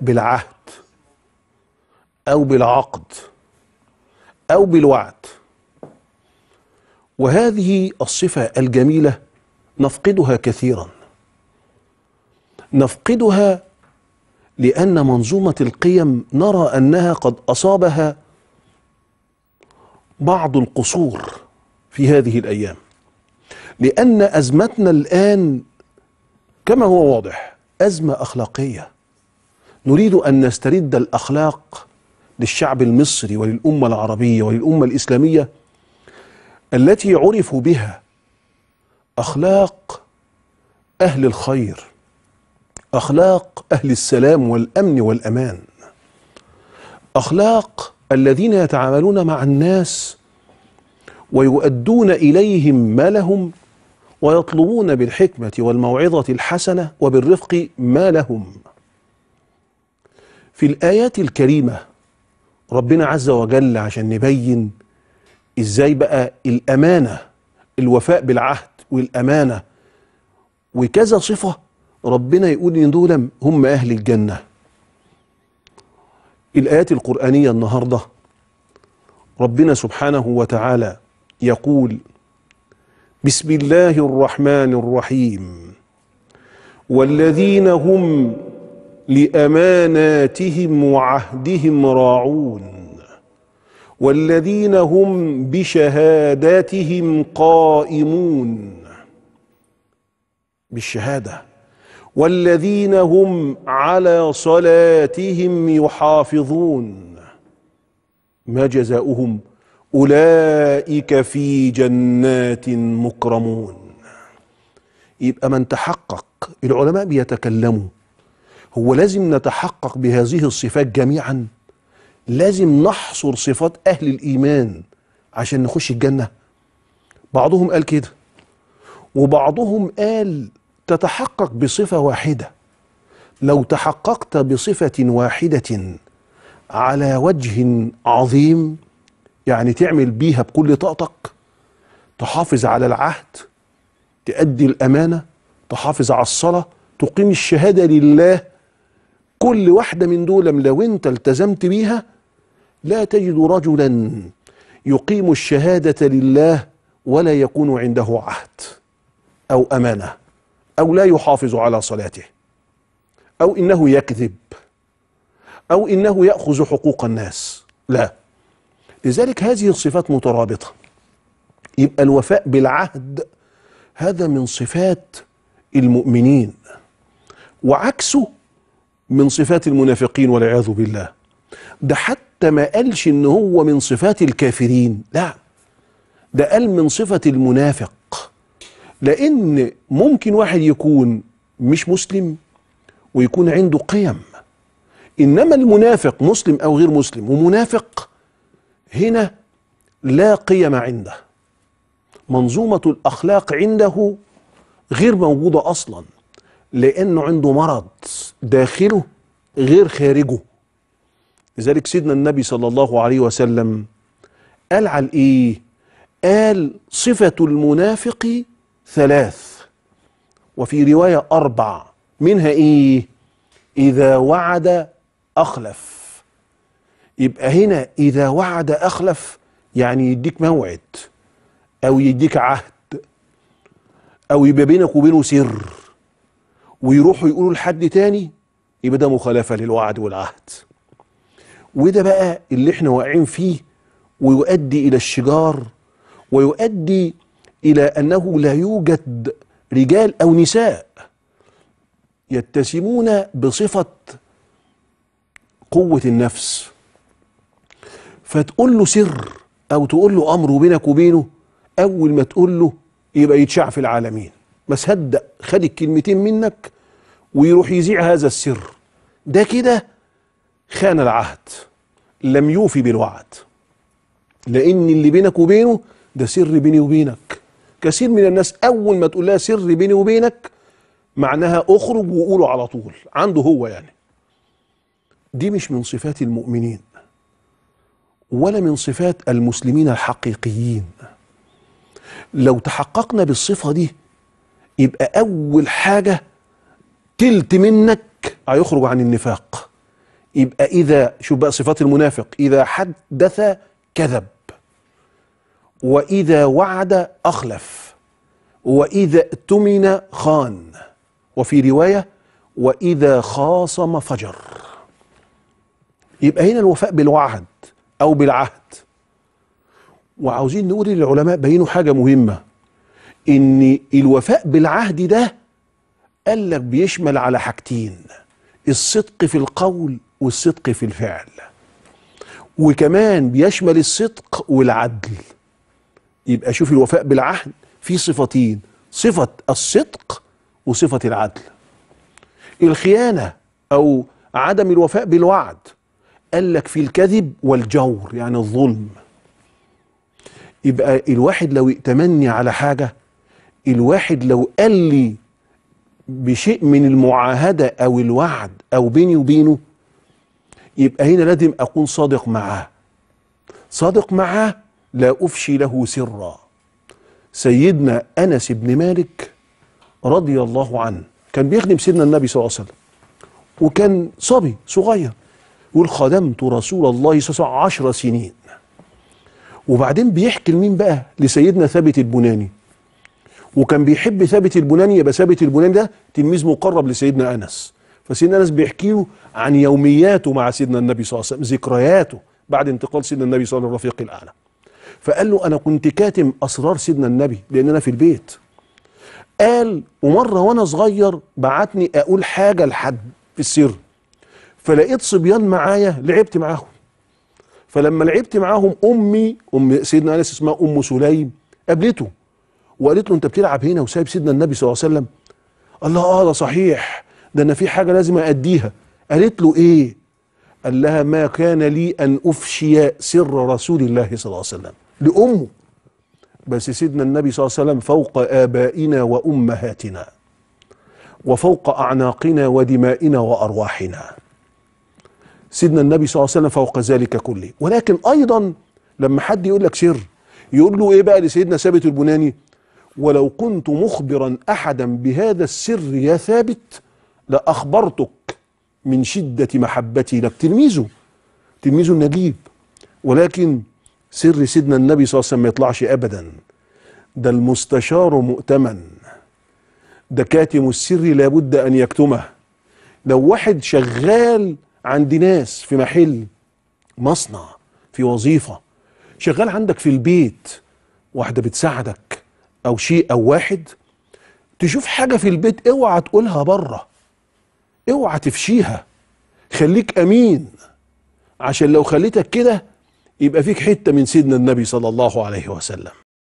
بالعهد او بالعقد او بالوعد وهذه الصفه الجميله نفقدها كثيرا نفقدها لان منظومه القيم نرى انها قد اصابها بعض القصور في هذه الايام لان ازمتنا الان كما هو واضح ازمه اخلاقيه نريد أن نسترد الأخلاق للشعب المصري وللأمة العربية وللأمة الإسلامية التي عرفوا بها أخلاق أهل الخير أخلاق أهل السلام والأمن والأمان أخلاق الذين يتعاملون مع الناس ويؤدون إليهم ما لهم ويطلبون بالحكمة والموعظة الحسنة وبالرفق ما لهم في الآيات الكريمة ربنا عز وجل عشان نبين إزاي بقى الأمانة الوفاء بالعهد والأمانة وكذا صفة ربنا يقول إن دول هم أهل الجنة الآيات القرآنية النهاردة ربنا سبحانه وتعالى يقول بسم الله الرحمن الرحيم والذين هم لاماناتهم وعهدهم راعون والذين هم بشهاداتهم قائمون بالشهاده والذين هم على صلاتهم يحافظون ما جزاؤهم اولئك في جنات مكرمون يبقى من تحقق العلماء بيتكلموا هو لازم نتحقق بهذه الصفات جميعا لازم نحصر صفات أهل الإيمان عشان نخش الجنة بعضهم قال كده وبعضهم قال تتحقق بصفة واحدة لو تحققت بصفة واحدة على وجه عظيم يعني تعمل بيها بكل طاقتك تحافظ على العهد تأدي الأمانة تحافظ على الصلاة تقيم الشهادة لله كل واحدة من دول لو انت التزمت بيها لا تجد رجلا يقيم الشهادة لله ولا يكون عنده عهد أو أمانة أو لا يحافظ على صلاته أو إنه يكذب أو إنه يأخذ حقوق الناس لا لذلك هذه الصفات مترابطة يبقى الوفاء بالعهد هذا من صفات المؤمنين وعكسه من صفات المنافقين والعياذ بالله ده حتى ما قالش ان هو من صفات الكافرين لا ده قال من صفة المنافق لان ممكن واحد يكون مش مسلم ويكون عنده قيم انما المنافق مسلم او غير مسلم ومنافق هنا لا قيم عنده منظومة الاخلاق عنده غير موجودة اصلا لانه عنده مرض داخله غير خارجه لذلك سيدنا النبي صلى الله عليه وسلم قال على ايه قال صفه المنافق ثلاث وفي روايه اربع منها ايه اذا وعد اخلف يبقى هنا اذا وعد اخلف يعني يديك موعد او يديك عهد او يبقى بينك وبينه سر ويروحوا يقولوا لحد تاني يبقى ده مخالفه للوعد والعهد وده بقى اللي احنا واقعين فيه ويؤدي الى الشجار ويؤدي الى انه لا يوجد رجال او نساء يتسمون بصفه قوه النفس فتقول له سر او تقول له امر بينك وبينه اول ما تقول له يبقى يتشاع في العالمين ما صدق خد الكلمتين منك ويروح يذيع هذا السر ده كده خان العهد لم يوفي بالوعد لان اللي بينك وبينه ده سر بيني وبينك كثير من الناس اول ما تقول لها سر بيني وبينك معناها اخرج وقوله على طول عنده هو يعني دي مش من صفات المؤمنين ولا من صفات المسلمين الحقيقيين لو تحققنا بالصفه دي يبقى اول حاجه تلت منك هيخرج عن النفاق يبقى اذا شوف بقى صفات المنافق اذا حدث كذب واذا وعد اخلف واذا اؤتمن خان وفي روايه واذا خاصم فجر يبقى هنا الوفاء بالوعد او بالعهد وعاوزين نقول للعلماء بينوا حاجه مهمه ان الوفاء بالعهد ده قال لك بيشمل على حاجتين الصدق في القول والصدق في الفعل وكمان بيشمل الصدق والعدل يبقى شوف الوفاء بالعهد في صفتين صفة الصدق وصفة العدل الخيانة أو عدم الوفاء بالوعد قال لك في الكذب والجور يعني الظلم يبقى الواحد لو يتمني على حاجة الواحد لو قال لي بشيء من المعاهدة أو الوعد أو بيني وبينه يبقى هنا لازم أكون صادق معاه صادق معاه لا أفشي له سرا سيدنا أنس بن مالك رضي الله عنه كان بيخدم سيدنا النبي صلى الله عليه وسلم وكان صبي صغير يقول خدمت رسول الله صلى الله عليه وسلم عشر سنين وبعدين بيحكي لمين بقى لسيدنا ثابت البناني وكان بيحب ثابت البناني يبقى ثابت البناني ده تلميذ مقرب لسيدنا انس فسيدنا انس بيحكي له عن يومياته مع سيدنا النبي صلى الله عليه وسلم ذكرياته بعد انتقال سيدنا النبي صلى الله عليه وسلم الرفيق الاعلى فقال له انا كنت كاتم اسرار سيدنا النبي لان انا في البيت قال ومره وانا صغير بعتني اقول حاجه لحد في السر فلقيت صبيان معايا لعبت معاهم فلما لعبت معاهم امي ام سيدنا انس اسمها ام سليم قابلته وقالت له انت بتلعب هنا وسايب سيدنا النبي صلى الله عليه وسلم قال لها اه ده صحيح ده انا في حاجه لازم ااديها قالت له ايه قال لها ما كان لي ان افشي سر رسول الله صلى الله عليه وسلم لامه بس سيدنا النبي صلى الله عليه وسلم فوق ابائنا وامهاتنا وفوق اعناقنا ودمائنا وارواحنا سيدنا النبي صلى الله عليه وسلم فوق ذلك كله ولكن ايضا لما حد يقول لك سر يقول له ايه بقى لسيدنا ثابت البناني ولو كنت مخبرا احدا بهذا السر يا ثابت لاخبرتك من شده محبتي لك تلميذه تلميذه النجيب ولكن سر سيدنا النبي صلى الله عليه وسلم ما يطلعش ابدا ده المستشار مؤتمن ده كاتم السر لابد ان يكتمه لو واحد شغال عند ناس في محل مصنع في وظيفه شغال عندك في البيت واحده بتساعدك او شيء او واحد تشوف حاجه في البيت اوعى تقولها بره اوعى تفشيها خليك امين عشان لو خليتك كده يبقى فيك حته من سيدنا النبي صلى الله عليه وسلم